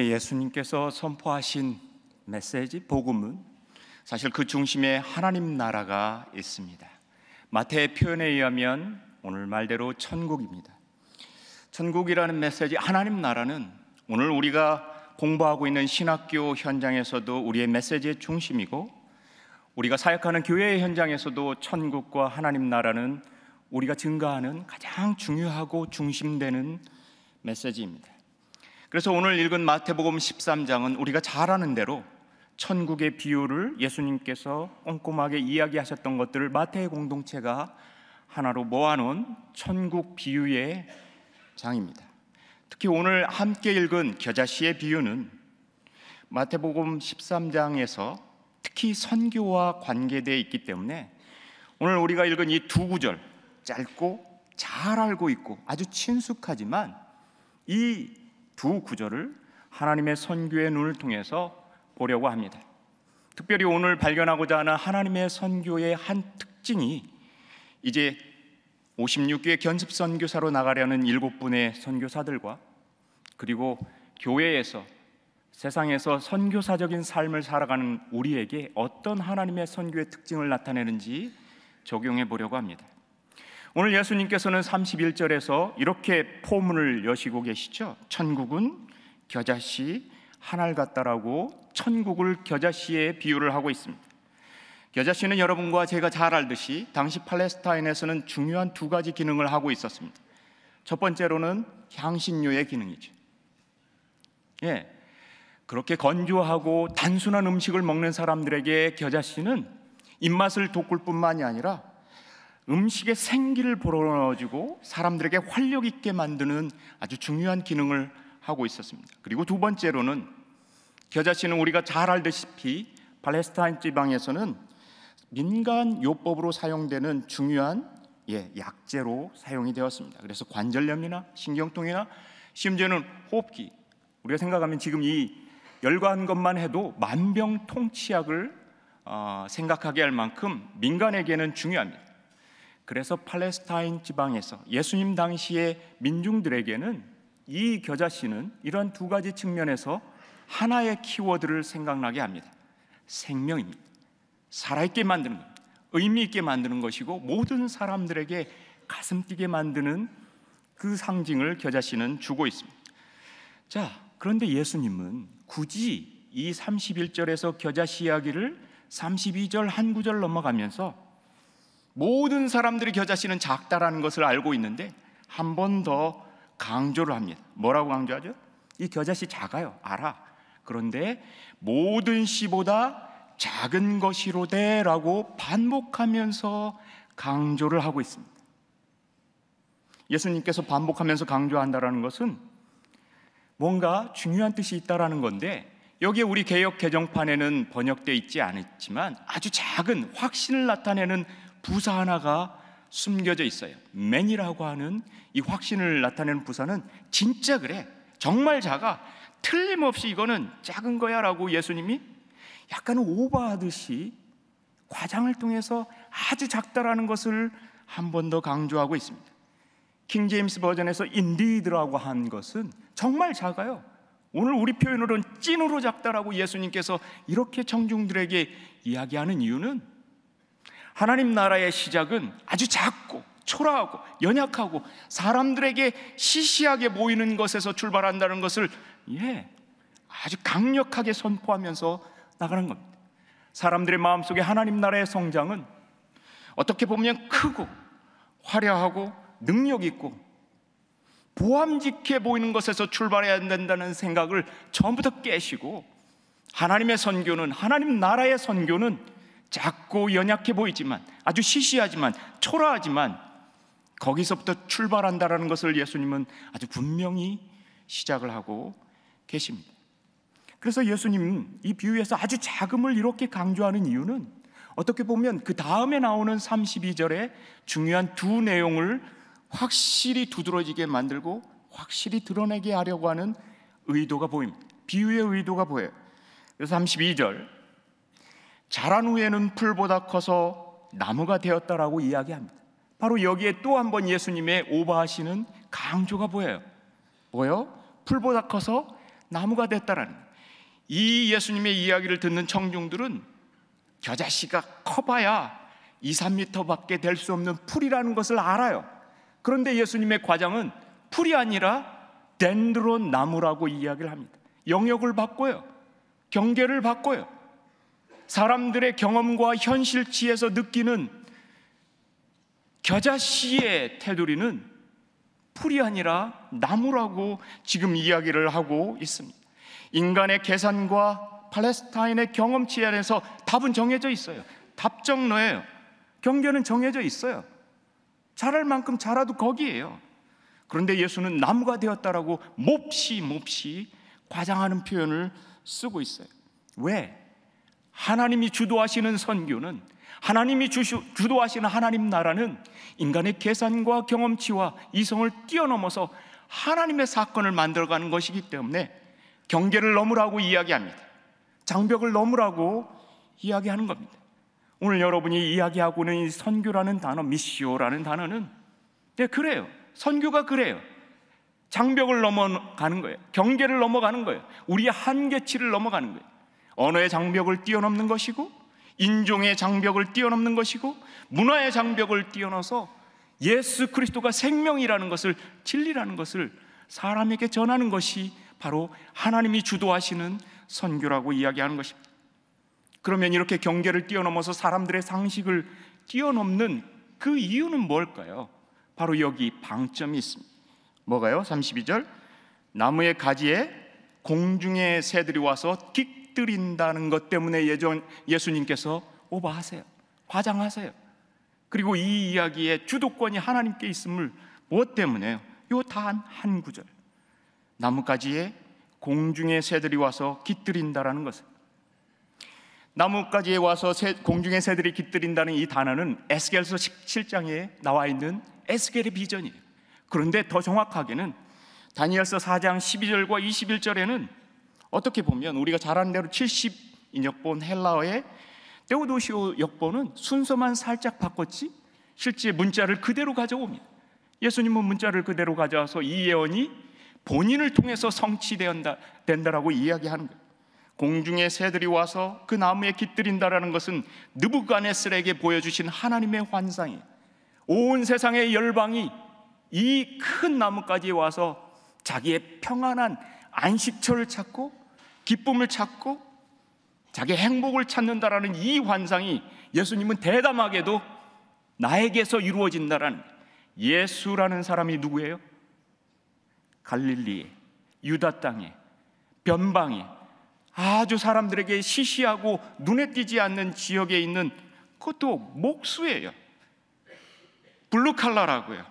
우리에게 예수님께서 선포하신 메시지 복음은 사실 그 중심에 하나님 나라가 있습니다. 마태의 표현에 의하면 오늘 말대로 천국입니다. 천국이라는 메시지 하나님 나라는 오늘 우리가 공부하고 있는 신학교 현장에서도 우리의 메시지의 중심이고 우리가 사역하는 교회의 현장에서도 천국과 하나님 나라는 우리가 증가하는 가장 중요하고 중심되는 메시지입니다. 그래서 오늘 읽은 마태복음 13장은 우리가 잘 아는 대로 천국의 비유를 예수님께서 꼼꼼하게 이야기하셨던 것들을 마태의 공동체가 하나로 모아놓은 천국 비유의 장입니다. 특히 오늘 함께 읽은 겨자씨의 비유는 마태복음 13장에서 특히 선교와 관계되어 있기 때문에 오늘 우리가 읽은 이 두 구절 짧고 잘 알고 있고 아주 친숙하지만 이두 구절을 하나님의 선교의 눈을 통해서 보려고 합니다. 특별히 오늘 발견하고자 하는 하나님의 선교의 한 특징이 이제 56개 견습 선교사로 나가려는 일곱 분의 선교사들과 그리고 교회에서 세상에서 선교사적인 삶을 살아가는 우리에게 어떤 하나님의 선교의 특징을 나타내는지 적용해 보려고 합니다. 오늘 예수님께서는 31절에서 이렇게 포문을 여시고 계시죠. 천국은 겨자씨 하늘 같다라고 천국을 겨자씨에 비유를 하고 있습니다. 겨자씨는 여러분과 제가 잘 알듯이 당시 팔레스타인에서는 중요한 두 가지 기능을 하고 있었습니다. 첫 번째로는 향신료의 기능이죠. 예. 그렇게 건조하고 단순한 음식을 먹는 사람들에게 겨자씨는 입맛을 돋굴 뿐만이 아니라 음식의 생기를 불어넣어주고 사람들에게 활력 있게 만드는 아주 중요한 기능을 하고 있었습니다. 그리고 두 번째로는 겨자 씨는 우리가 잘 알다시피 팔레스타인 지방에서는 민간 요법으로 사용되는 중요한 예, 약재로 사용이 되었습니다. 그래서 관절염이나 신경통이나 심지어는 호흡기 우리가 생각하면 지금 이 열과한 것만 해도 만병통치약을 어, 생각하게 할 만큼 민간에게는 중요합니다. 그래서 팔레스타인 지방에서 예수님 당시의 민중들에게는 이 겨자씨는 이런 두 가지 측면에서 하나의 키워드를 생각나게 합니다. 생명입니다. 살아있게 만드는 의미 있게 만드는 것이고 모든 사람들에게 가슴 뛰게 만드는 그 상징을 겨자씨는 주고 있습니다. 자, 그런데 예수님은 굳이 이 31절에서 겨자씨 이야기를 32절 한 구절 넘어가면서 모든 사람들이 겨자씨는 작다라는 것을 알고 있는데 한 번 더 강조를 합니다. 뭐라고 강조하죠? 이 겨자씨 작아요. 알아. 그런데 모든 씨보다 작은 것이로되라고 반복하면서 강조를 하고 있습니다. 예수님께서 반복하면서 강조한다라는 것은 뭔가 중요한 뜻이 있다라는 건데 여기에 우리 개혁 개정판에는 번역돼 있지 않았지만 아주 작은 확신을 나타내는 부사 하나가 숨겨져 있어요. 맨이라고 하는 이 확신을 나타내는 부사는 진짜 그래. 정말 작아. 틀림없이 이거는 작은 거야 라고 예수님이 약간 오버하듯이 과장을 통해서 아주 작다라는 것을 한 번 더 강조하고 있습니다. 킹 제임스 버전에서 indeed라고 한 것은 정말 작아요. 오늘 우리 표현으로는 찐으로 작다라고 예수님께서 이렇게 청중들에게 이야기하는 이유는 하나님 나라의 시작은 아주 작고 초라하고 연약하고 사람들에게 시시하게 보이는 것에서 출발한다는 것을 예, 아주 강력하게 선포하면서 나가는 겁니다. 사람들의 마음속에 하나님 나라의 성장은 어떻게 보면 크고 화려하고 능력 있고 보암직해 보이는 것에서 출발해야 된다는 생각을 처음부터 깨시고 하나님의 선교는 하나님 나라의 선교는 작고 연약해 보이지만 아주 시시하지만 초라하지만 거기서부터 출발한다라는 것을 예수님은 아주 분명히 시작을 하고 계십니다. 그래서 예수님 은이 비유에서 아주 작음을 이렇게 강조하는 이유는 어떻게 보면 그 다음에 나오는 32절에 중요한 두 내용을 확실히 두드러지게 만들고 확실히 드러내게 하려고 하는 의도가 보입니다. 비유의 의도가 보여요. 그래서 32절 자란 후에는 풀보다 커서 나무가 되었다라고 이야기합니다. 바로 여기에 또 한 번 예수님의 오바하시는 강조가 보여요. 뭐요? 풀보다 커서 나무가 됐다라는 이 예수님의 이야기를 듣는 청중들은 겨자씨가 커봐야 2, 3미터밖에 될 수 없는 풀이라는 것을 알아요. 그런데 예수님의 과장은 풀이 아니라 덴드론 나무라고 이야기를 합니다. 영역을 바꿔요. 경계를 바꿔요. 사람들의 경험과 현실치에서 느끼는 겨자씨의 테두리는 풀이 아니라 나무라고 지금 이야기를 하고 있습니다. 인간의 계산과 팔레스타인의 경험치 안에서 답은 정해져 있어요. 답정너예요. 경계는 정해져 있어요. 자랄 만큼 자라도 거기에요. 그런데 예수는 나무가 되었다라고 몹시 몹시 과장하는 표현을 쓰고 있어요. 왜? 하나님이 주도하시는 선교는 하나님이 주시, 주도하시는 하나님 나라는 인간의 계산과 경험치와 이성을 뛰어넘어서 하나님의 사건을 만들어가는 것이기 때문에 경계를 넘으라고 이야기합니다. 장벽을 넘으라고 이야기하는 겁니다. 오늘 여러분이 이야기하고는 있이 선교라는 단어, 미시오라는 단어는 네, 그래요. 선교가 그래요. 장벽을 넘어가는 거예요. 경계를 넘어가는 거예요. 우리의 한계치를 넘어가는 거예요. 언어의 장벽을 뛰어넘는 것이고 인종의 장벽을 뛰어넘는 것이고 문화의 장벽을 뛰어넘어서 예수 그리스도가 생명이라는 것을 진리라는 것을 사람에게 전하는 것이 바로 하나님이 주도하시는 선교라고 이야기하는 것입니다. 그러면 이렇게 경계를 뛰어넘어서 사람들의 상식을 뛰어넘는 그 이유는 뭘까요? 바로 여기 방점이 있습니다. 뭐가요? 32절. 나무의 가지에 공중의 새들이 와서 깃 깨뜨린다는 것 때문에 예전 예수님께서 오버하세요. 과장하세요. 그리고 이 이야기의 주도권이 하나님께 있음을 무엇 때문에요? 요 단 한 구절. 나뭇가지에 공중의 새들이 와서 깃들인다라는 것은 나뭇가지에 와서 새, 공중의 새들이 깃들인다는 이 단어는 에스겔서 17장에 나와 있는 에스겔의 비전이에요. 그런데 더 정확하게는 다니엘서 4장 12절과 21절에는 어떻게 보면 우리가 잘 아는 대로 70인역본 헬라어의 데오도시오 역본은 순서만 살짝 바꿨지 실제 문자를 그대로 가져옵니다. 예수님은 문자를 그대로 가져와서 이 예언이 본인을 통해서 성취된다 된다라고 이야기하는 거예요. 공중의 새들이 와서 그 나무에 깃들인다라는 것은 느부갓네살에게 보여주신 하나님의 환상이에요. 온 세상의 열방이 이 큰 나무까지 와서 자기의 평안한 안식처를 찾고 기쁨을 찾고 자기 행복을 찾는다라는 이 환상이 예수님은 대담하게도 나에게서 이루어진다라는 예수라는 사람이 누구예요? 갈릴리에 유다 땅에 변방에 아주 사람들에게 시시하고 눈에 띄지 않는 지역에 있는 그것도 목수예요. 블루칼라라고요.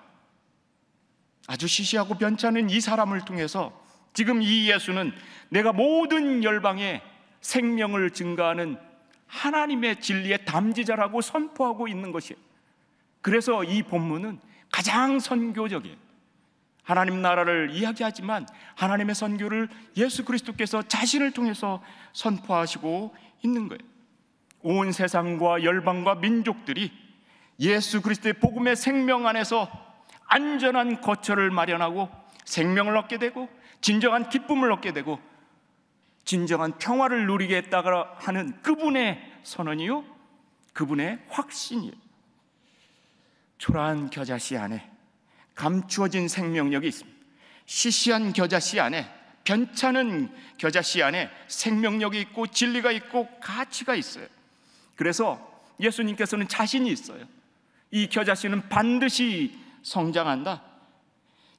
아주 시시하고 변찮은 이 사람을 통해서 지금 이 예수는 내가 모든 열방에 생명을 증가하는 하나님의 진리의 담지자라고 선포하고 있는 것이에요. 그래서 이 본문은 가장 선교적이에요. 하나님 나라를 이야기하지만 하나님의 선교를 예수 그리스도께서 자신을 통해서 선포하시고 있는 거예요. 온 세상과 열방과 민족들이 예수 그리스도의 복음의 생명 안에서 안전한 거처를 마련하고 생명을 얻게 되고 진정한 기쁨을 얻게 되고 진정한 평화를 누리겠다고 하는 그분의 선언이요 그분의 확신이요 초라한 겨자씨 안에 감추어진 생명력이 있습니다 시시한 겨자씨 안에 변찮은 겨자씨 안에 생명력이 있고 진리가 있고 가치가 있어요 그래서 예수님께서는 자신이 있어요 이 겨자씨는 반드시 성장한다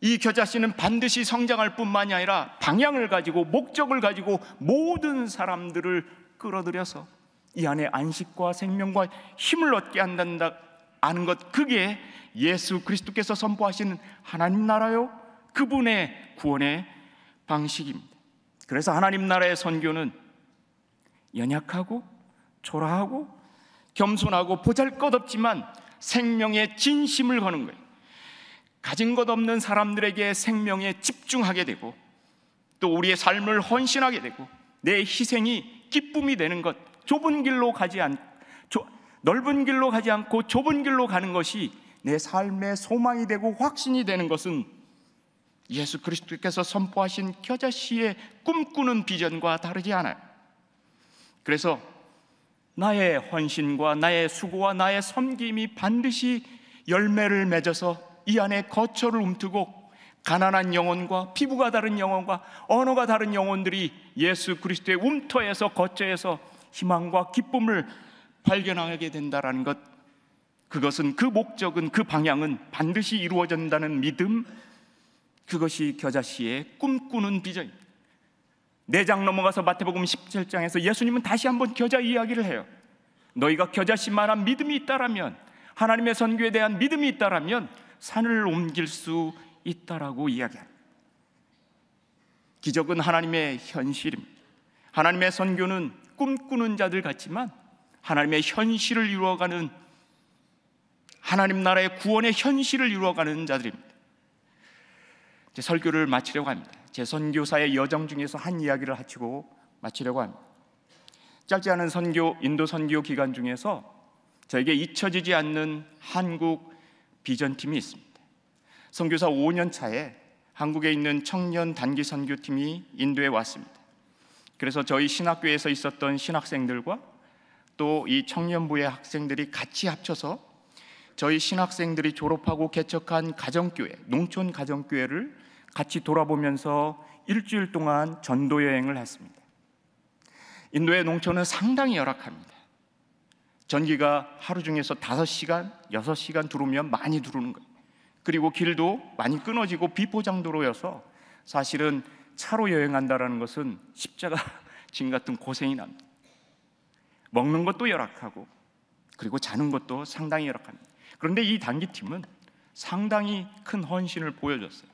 이 겨자씨는 반드시 성장할 뿐만이 아니라 방향을 가지고 목적을 가지고 모든 사람들을 끌어들여서 이 안에 안식과 생명과 힘을 얻게 한단다 아는 것 그게 예수 그리스도께서 선포하시는 하나님 나라요 그분의 구원의 방식입니다. 그래서 하나님 나라의 선교는 연약하고 초라하고 겸손하고 보잘것없지만 생명의 진심을 거는 거예요. 가진 것 없는 사람들에게 생명에 집중하게 되고 또 우리의 삶을 헌신하게 되고 내 희생이 기쁨이 되는 것 좁은 길로 가지 않 조, 넓은 길로 가지 않고 좁은 길로 가는 것이 내 삶의 소망이 되고 확신이 되는 것은 예수 그리스도께서 선포하신 겨자씨의 꿈꾸는 비전과 다르지 않아요. 그래서 나의 헌신과 나의 수고와 나의 섬김이 반드시 열매를 맺어서 이 안에 거처를 움트고 가난한 영혼과 피부가 다른 영혼과 언어가 다른 영혼들이 예수 그리스도의 움터에서 거처에서 희망과 기쁨을 발견하게 된다라는 것 그것은 그 목적은 그 방향은 반드시 이루어진다는 믿음 그것이 겨자씨의 꿈꾸는 비전입니다. 내장 네 넘어가서 마태복음 17장에서 예수님은 다시 한번 겨자 이야기를 해요. 너희가 겨자씨만한 믿음이 있다라면 하나님의 선교에 대한 믿음이 있다라면 산을 옮길 수 있다라고 이야기합니다. 기적은 하나님의 현실입니다. 하나님의 선교는 꿈꾸는 자들 같지만 하나님의 현실을 이루어가는 하나님 나라의 구원의 현실을 이루어가는 자들입니다. 제 설교를 마치려고 합니다. 제 선교사의 여정 중에서 한 이야기를 하치고 마치려고 합니다. 짧지 않은 선교 인도 선교 기간 중에서 저에게 잊혀지지 않는 한국 비전팀이 있습니다. 선교사 5년 차에 한국에 있는 청년 단기 선교팀이 인도에 왔습니다. 그래서 저희 신학교에서 있었던 신학생들과 또 이 청년부의 학생들이 같이 합쳐서 저희 신학생들이 졸업하고 개척한 가정교회, 농촌 가정교회를 같이 돌아보면서 일주일 동안 전도 여행을 했습니다. 인도의 농촌은 상당히 열악합니다. 전기가 하루 중에서 5시간, 6시간 들어오면 많이 들어오는 거예요. 그리고 길도 많이 끊어지고 비포장도로여서 사실은 차로 여행한다라는 것은 십자가 짐 같은 고생이 납니다. 먹는 것도 열악하고 그리고 자는 것도 상당히 열악합니다. 그런데 이 단기팀은 상당히 큰 헌신을 보여줬어요.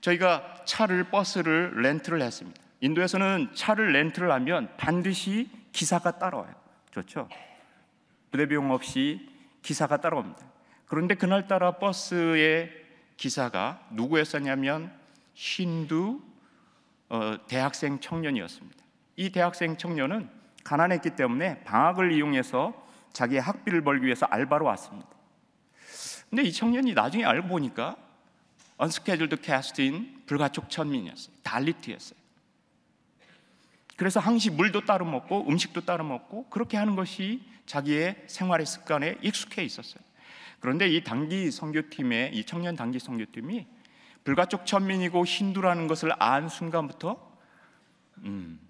저희가 차를 버스를 렌트를 했습니다. 인도에서는 차를 렌트를 하면 반드시 기사가 따라와요. 좋죠? 부대 비용 없이 기사가 따라옵니다. 그런데 그날따라 버스의 기사가 누구였었냐면 신두 어, 대학생 청년이었습니다. 이 대학생 청년은 가난했기 때문에 방학을 이용해서 자기의 학비를 벌기 위해서 알바로 왔습니다. 근데 이 청년이 나중에 알고 보니까 언스케줄드 캐스트인 불가촉 천민이었어요. 달리트였어요. 그래서 항시 물도 따로 먹고 음식도 따로 먹고 그렇게 하는 것이 자기의 생활의 습관에 익숙해 있었어요. 그런데 이 단기 선교팀의 이 청년 단기 선교팀이 불가족 천민이고 힌두라는 것을 안 순간부터 음,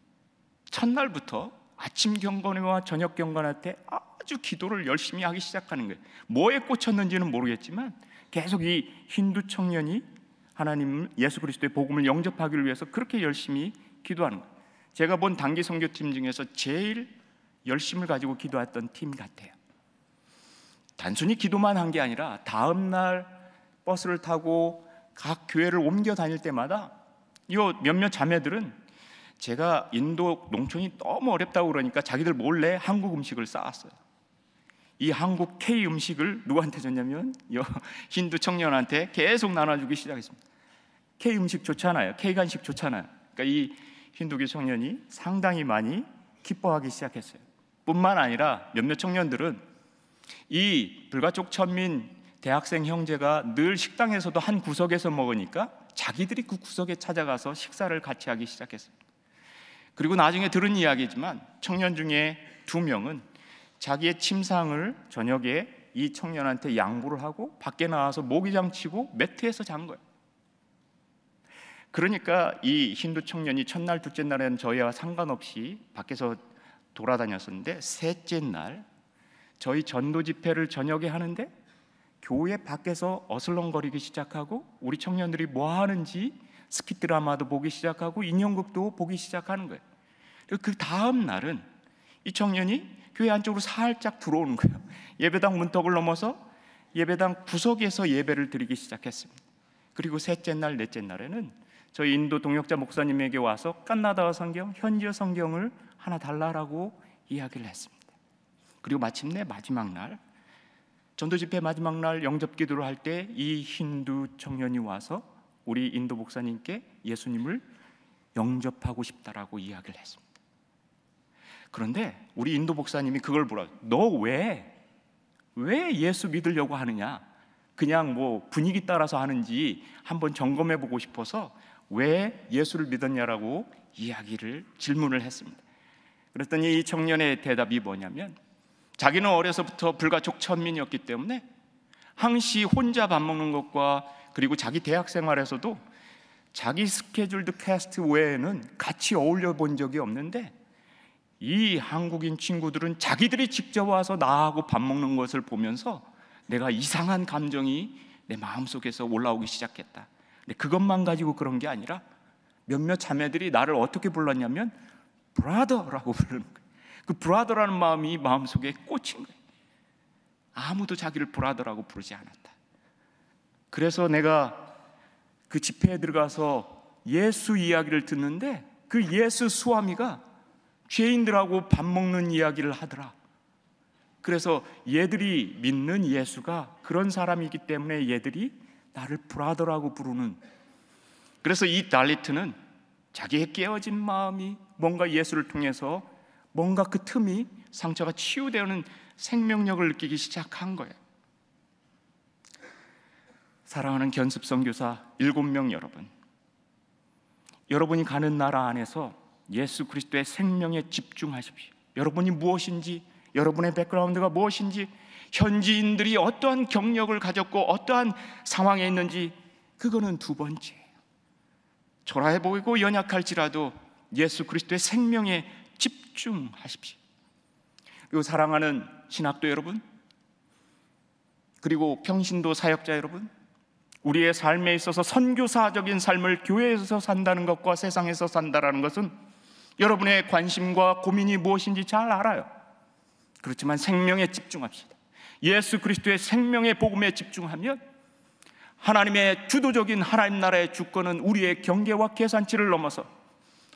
첫날부터 아침 경건회와 저녁 경건한테 아주 기도를 열심히 하기 시작하는 거예요. 뭐에 꽂혔는지는 모르겠지만 계속 이 힌두 청년이 하나님 예수 그리스도의 복음을 영접하기를 위해서 그렇게 열심히 기도하는 거예요. 제가 본 단기 선교팀 중에서 제일 열심을 가지고 기도했던 팀 같아요. 단순히 기도만 한 게 아니라 다음 날 버스를 타고 각 교회를 옮겨 다닐 때마다 이 몇몇 자매들은 제가 인도 농촌이 너무 어렵다고 그러니까 자기들 몰래 한국 음식을 쌓았어요. 이 한국 K 음식을 누구한테 줬냐면 힌두 청년한테 계속 나눠주기 시작했습니다. K 음식 좋잖아요. K 간식 좋잖아요. 그러니까 이 힌두교 청년이 상당히 많이 기뻐하기 시작했어요. 뿐만 아니라 몇몇 청년들은 이 불가촉 천민 대학생 형제가 늘 식당에서도 한 구석에서 먹으니까 자기들이 그 구석에 찾아가서 식사를 같이 하기 시작했습니다. 그리고 나중에 들은 이야기지만 청년 중에 두 명은 자기의 침상을 저녁에 이 청년한테 양보를 하고 밖에 나와서 모기장 치고 매트에서 잔 거예요. 그러니까 이 힌두 청년이 첫날 둘째 날에는 저희와 상관없이 밖에서 돌아다녔었는데 셋째 날 저희 전도 집회를 저녁에 하는데 교회 밖에서 어슬렁거리기 시작하고 우리 청년들이 뭐 하는지 스키 드라마도 보기 시작하고 인형극도 보기 시작하는 거예요. 그 다음 날은 이 청년이 교회 안쪽으로 살짝 들어오는 거예요. 예배당 문턱을 넘어서 예배당 구석에서 예배를 드리기 시작했습니다. 그리고 셋째 날, 넷째 날에는 저희 인도 동역자 목사님에게 와서 깐나다와 성경, 현지어 성경을 하나 달라라고 이야기를 했습니다. 그리고 마침내 마지막 날 전도 집회 마지막 날 영접 기도를 할 때 이 힌두 청년이 와서 우리 인도 목사님께 예수님을 영접하고 싶다라고 이야기를 했습니다. 그런데 우리 인도 목사님이 그걸 물어. 너왜왜 왜 예수 믿으려고 하느냐? 그냥 뭐 분위기 따라서 하는지 한번 점검해 보고 싶어서 왜 예수를 믿었냐라고 이야기를 질문을 했습니다. 그랬더니 이 청년의 대답이 뭐냐면 자기는 어려서부터 불가촉 천민이었기 때문에 항시 혼자 밥 먹는 것과 그리고 자기 대학 생활에서도 자기 스케줄드 캐스트 외에는 같이 어울려 본 적이 없는데 이 한국인 친구들은 자기들이 직접 와서 나하고 밥 먹는 것을 보면서 내가 이상한 감정이 내 마음속에서 올라오기 시작했다. 그것만 가지고 그런 게 아니라 몇몇 자매들이 나를 어떻게 불렀냐면 브라더라고 부르는 거예요. 그 브라더라는 마음이 마음속에 꽂힌 거예요. 아무도 자기를 브라더라고 부르지 않았다. 그래서 내가 그 집회에 들어가서 예수 이야기를 듣는데 그 예수 수아미가 죄인들하고 밥 먹는 이야기를 하더라. 그래서 얘들이 믿는 예수가 그런 사람이기 때문에 얘들이 나를 브라더라고 부르는 그래서 이 달리트는 자기의 깨어진 마음이 뭔가 예수를 통해서 뭔가 그 틈이 상처가 치유되는 생명력을 느끼기 시작한 거예요. 사랑하는 견습성 교사 7명 여러분. 여러분이 가는 나라 안에서 예수 그리스도의 생명에 집중하십시오. 여러분이 무엇인지, 여러분의 백그라운드가 무엇인지 현지인들이 어떠한 경력을 가졌고 어떠한 상황에 있는지 그거는 두 번째예요. 초라해 보이고 연약할지라도 예수 그리스도의 생명에 집중하십시오. 그리고 사랑하는 신학도 여러분, 그리고 평신도 사역자 여러분, 우리의 삶에 있어서 선교사적인 삶을 교회에서 산다는 것과 세상에서 산다라는 것은 여러분의 관심과 고민이 무엇인지 잘 알아요. 그렇지만 생명에 집중합시다. 예수 그리스도의 생명의 복음에 집중하면 하나님의 주도적인 하나님 나라의 주권은 우리의 경계와 계산치를 넘어서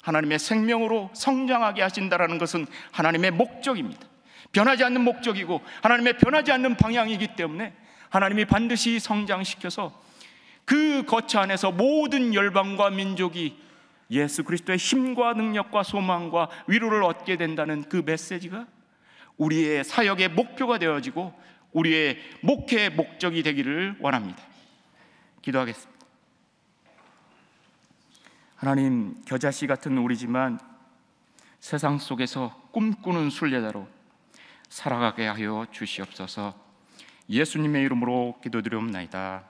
하나님의 생명으로 성장하게 하신다라는 것은 하나님의 목적입니다. 변하지 않는 목적이고 하나님의 변하지 않는 방향이기 때문에 하나님이 반드시 성장시켜서 그 거처 안에서 모든 열방과 민족이 예수 그리스도의 힘과 능력과 소망과 위로를 얻게 된다는 그 메시지가 우리의 사역의 목표가 되어지고 우리의 목회의 목적이 되기를 원합니다. 기도하겠습니다. 하나님 겨자씨 같은 우리지만 세상 속에서 꿈꾸는 순례자로 살아가게 하여 주시옵소서. 예수님의 이름으로 기도드리옵나이다.